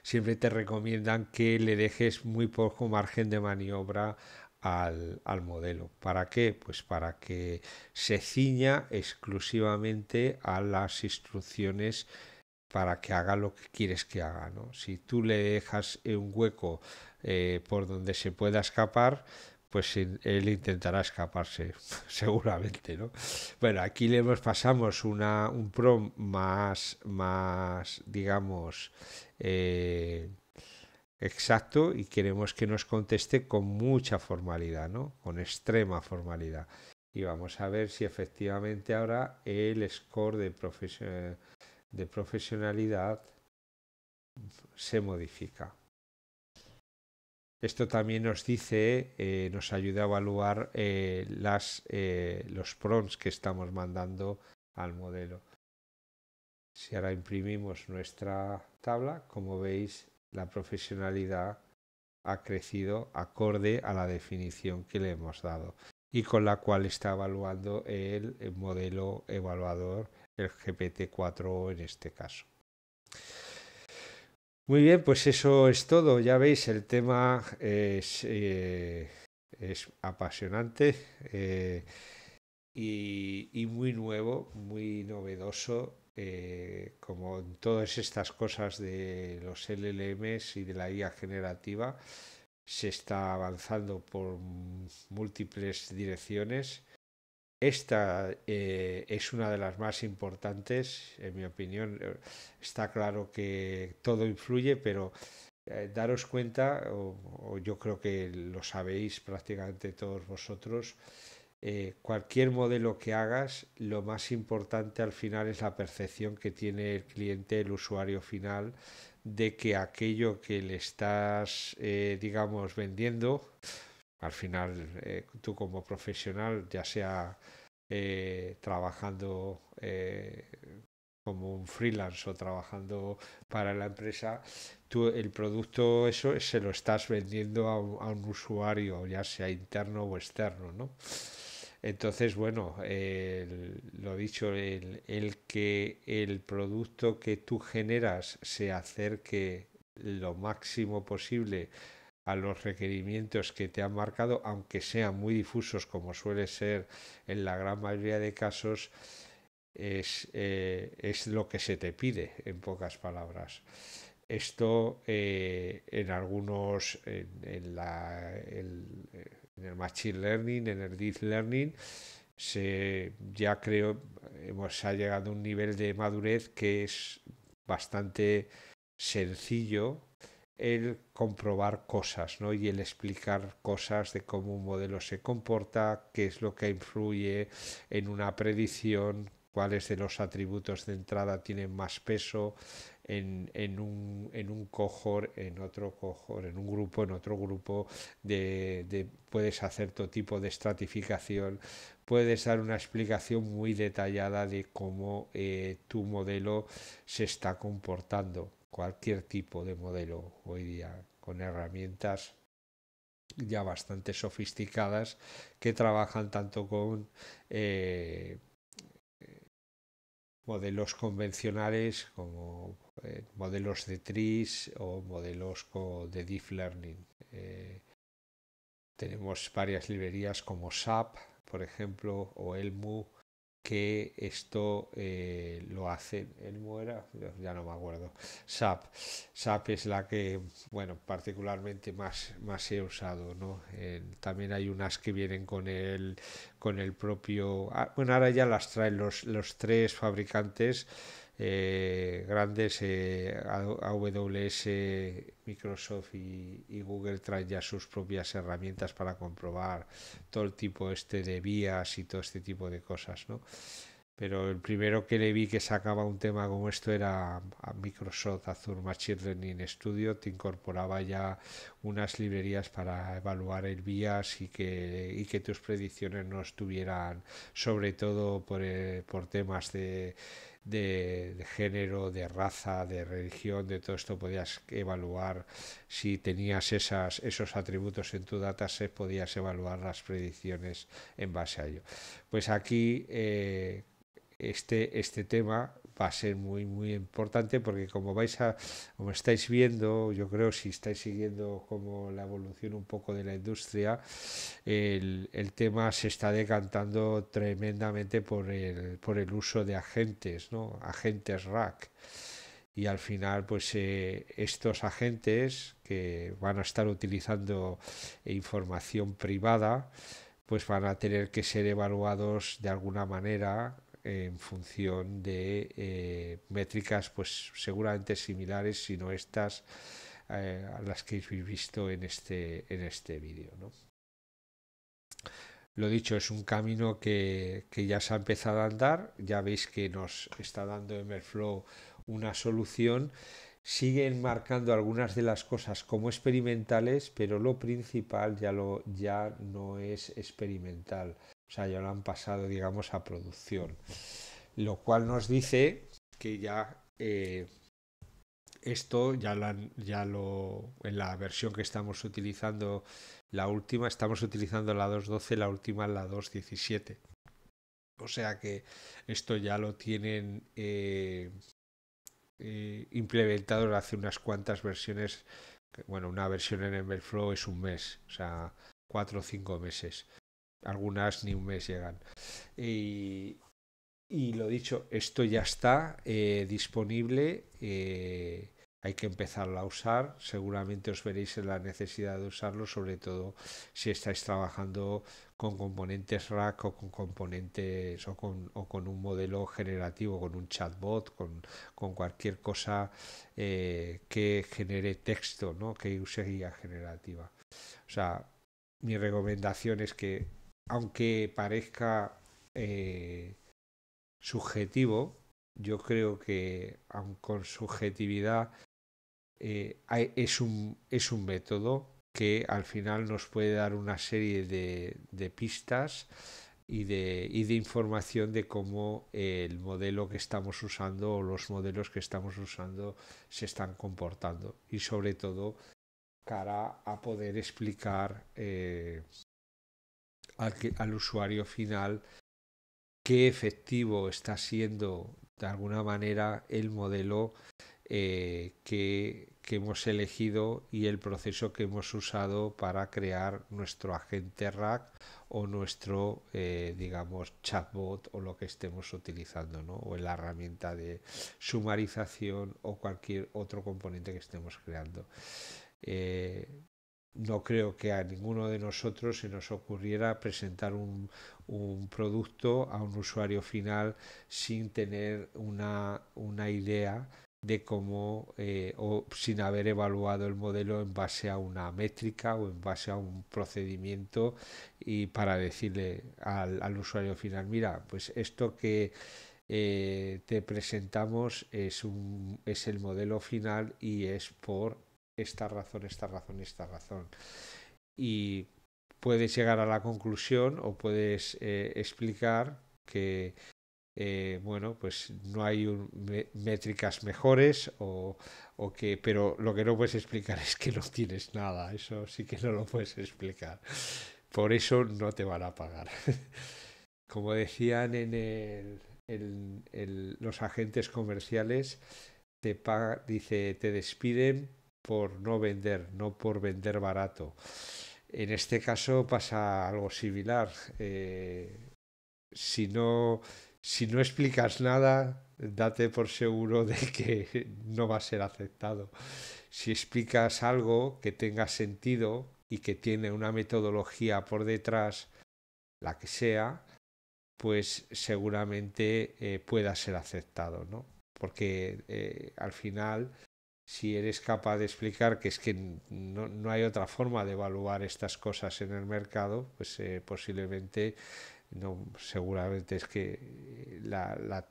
siempre te recomiendan que le dejes muy poco margen de maniobra al, modelo. ¿Para qué? Pues para que se ciña exclusivamente a las instrucciones para que haga lo que quieres que haga. Si tú le dejas un hueco eh, por donde se pueda escapar, pues él intentará escaparse, seguramente, ¿no? Bueno, aquí le pasamos una, un prom más, más digamos, eh, exacto y queremos que nos conteste con mucha formalidad, ¿no? Con extrema formalidad. Y vamos a ver si efectivamente ahora el score de, de profesionalidad se modifica. Esto también nos dice, eh, nos ayuda a evaluar eh, eh, los prompts que estamos mandando al modelo. Si ahora imprimimos nuestra tabla, como veis, la profesionalidad ha crecido acorde a la definición que le hemos dado y con la cual está evaluando el modelo evaluador, el GPT-4 en este caso. Muy bien, pues eso es todo. Ya veis, el tema es, eh, apasionante eh, y, muy nuevo, muy novedoso, eh, como en todas estas cosas de los LLMs y de la IA generativa. Se está avanzando por múltiples direcciones esta eh, es una de las más importantes, en mi opinión. Está claro que todo influye, pero eh, daros cuenta, o, yo creo que lo sabéis prácticamente todos vosotros, eh, cualquier modelo que hagas, lo más importante al final es la percepción que tiene el cliente, el usuario final, de que aquello que le estás, digamos, vendiendo, al final, eh, tú como profesional, ya sea eh, trabajando eh, como un freelance o trabajando para la empresa, tú el producto eso se lo estás vendiendo a un, usuario, ya sea interno o externo, Entonces, bueno, lo dicho, el, el, que el producto que tú generas se acerque lo máximo posible a los requerimientos que te han marcado, aunque sean muy difusos como suele ser en la gran mayoría de casos, es, eh, lo que se te pide, en pocas palabras. Esto eh, en algunos, en, el Machine Learning, en el Deep Learning, ya creo, hemos ha llegado a un nivel de madurez que es bastante sencillo el comprobar cosas ¿no? y el explicar cosas de cómo un modelo se comporta, qué es lo que influye en una predicción, cuáles de los atributos de entrada tienen más peso en, un, en en otro cohort, en un grupo, en otro grupo, de, puedes hacer todo tipo de estratificación, puedes dar una explicación muy detallada de cómo eh, tu modelo se está comportando cualquier tipo de modelo hoy día con herramientas ya bastante sofisticadas que trabajan tanto con eh, modelos convencionales como eh, modelos de TRIS o modelos de Deep Learning. Eh, tenemos varias librerías como SAP, por ejemplo, o ELMU que esto eh, lo hacen el muera ya no me acuerdo, SAP. SAP es la que, bueno, particularmente más, más he usado, ¿no? también hay unas que vienen con el, con el propio, ah, bueno, ahora ya las traen los, los tres fabricantes eh, grandes, eh, AWS, Microsoft y, Google traen ya sus propias herramientas para comprobar todo el tipo este de vías y todo este tipo de cosas, Pero el primero que le vi que sacaba un tema como esto era Microsoft Azure Machine Learning Studio, te incorporaba ya unas librerías para evaluar el vías y que, y que tus predicciones no estuvieran, sobre todo por, eh, por temas de de, género, de raza, de religión, de todo esto podías evaluar si tenías esas, esos atributos en tu dataset, podías evaluar las predicciones en base a ello. Pues aquí eh, este, este tema va a ser muy, muy importante porque como vais a, como estáis viendo, yo creo si estáis siguiendo como la evolución un poco de la industria, el, el tema se está decantando tremendamente por el, por el uso de agentes, ¿no? Agentes rack y al final pues eh, estos agentes que van a estar utilizando información privada pues van a tener que ser evaluados de alguna manera en función de eh, métricas pues seguramente similares, sino estas, eh, a las que habéis visto este, en este, vídeo. ¿no? Lo dicho, es un camino que, ya se ha empezado a andar, ya veis que nos está dando Emerflow una solución. Siguen marcando algunas de las cosas como experimentales, pero lo principal ya, ya no es experimental. O sea, ya lo han pasado, digamos, a producción. Lo cual nos dice que ya eh, esto ya lo, ya en la versión que estamos utilizando, la última, estamos utilizando la 2.12, la última la 2.17. O sea que esto ya lo tienen eh, eh, implementado hace unas cuantas versiones. Bueno, una versión en Emberflow es un mes, o sea, cuatro o cinco meses algunas ni un mes llegan. Y, y lo dicho, esto ya está eh, disponible. Eh, hay que empezarlo a usar. Seguramente os veréis en la necesidad de usarlo, sobre todo si estáis trabajando con componentes rack o con componentes o con, un modelo generativo, con un chatbot, con, con cualquier cosa eh, que genere texto, ¿no? que use guía generativa. O sea, mi recomendación es que aunque parezca eh, subjetivo, yo creo que con subjetividad eh, es, un, método que al final nos puede dar una serie de, pistas y de, información de cómo el modelo que estamos usando o los modelos que estamos usando se están comportando y sobre todo cara a poder explicar eh, al, usuario final qué efectivo está siendo de alguna manera el modelo eh, que, hemos elegido y el proceso que hemos usado para crear nuestro agente rack o nuestro, eh, digamos, chatbot o lo que estemos utilizando, ¿no? o la herramienta de sumarización o cualquier otro componente que estemos creando. Eh, no creo que a ninguno de nosotros se nos ocurriera presentar un, producto a un usuario final sin tener una, idea de cómo eh, o sin haber evaluado el modelo en base a una métrica o en base a un procedimiento y para decirle al, usuario final mira pues esto que eh, te presentamos es es el modelo final y es por esta razón, esta razón, esta razón. Y puedes llegar a la conclusión o puedes eh, explicar que, eh, bueno, pues no hay métricas mejores o, que, pero lo que no puedes explicar es que no tienes nada, eso sí que no lo puedes explicar. Por eso no te van a pagar. Como decían en, el, los agentes comerciales, te paga, dice, te despiden por no vender, no por vender barato. En este caso pasa algo similar. Eh, si, no, si no explicas nada, date por seguro de que no va a ser aceptado. Si explicas algo que tenga sentido y que tiene una metodología por detrás, la que sea, pues seguramente eh, pueda ser aceptado, ¿no? Porque eh, al final si eres capaz de explicar que es que no, hay otra forma de evaluar estas cosas en el mercado, pues eh, posiblemente, no, seguramente es que la,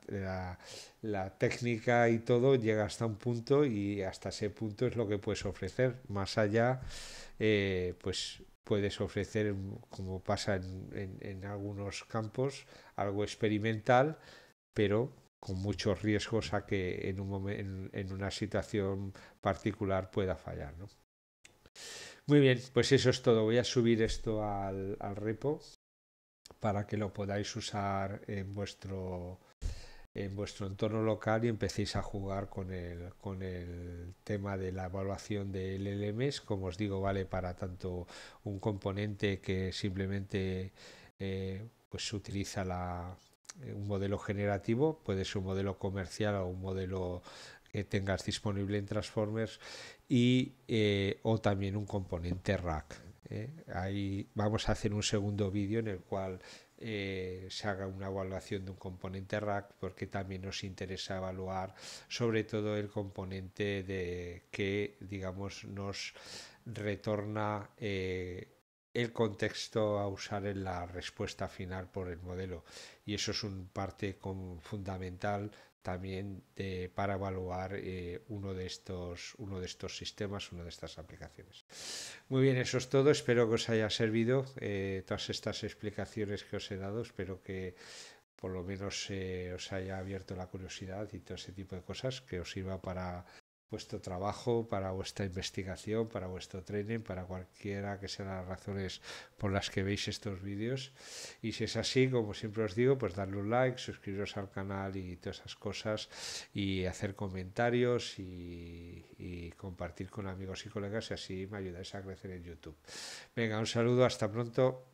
técnica y todo llega hasta un punto y hasta ese punto es lo que puedes ofrecer. Más allá, eh, pues puedes ofrecer, como pasa en algunos campos, algo experimental, pero con muchos riesgos a que en, un una situación particular pueda fallar. Muy bien, pues eso es todo. Voy a subir esto al, al repo para que lo podáis usar en vuestro, en vuestro entorno local y empecéis a jugar con el, con el tema de la evaluación de LLMs. Como os digo, vale para tanto un componente que simplemente eh, pues utiliza la, eh, un modelo generativo, puede ser un modelo comercial o un modelo que tengas disponible en Transformers y eh, o también un componente rack. ¿eh? Ahí vamos a hacer un segundo vídeo en el cual se haga una evaluación de un componente rack porque también nos interesa evaluar sobre todo el componente de que digamos nos retorna el contexto a usar en la respuesta final por el modelo. Y eso es un parte fundamental también para evaluar eh, uno, de estos, uno de estos sistemas, una de estas aplicaciones. Muy bien, eso es todo. Espero que os haya servido eh, todas estas explicaciones que os he dado. Espero que por lo menos eh, os haya abierto la curiosidad y todo ese tipo de cosas, que os sirva para vuestro trabajo, para vuestra investigación, para vuestro training, para cualquiera que sean las razones por las que veis estos vídeos. Y si es así, como siempre os digo, pues darle un like, suscribiros al canal y todas esas cosas, y hacer comentarios y, y compartir con amigos y colegas, y así me ayudáis a crecer en YouTube. Venga, un saludo, hasta pronto.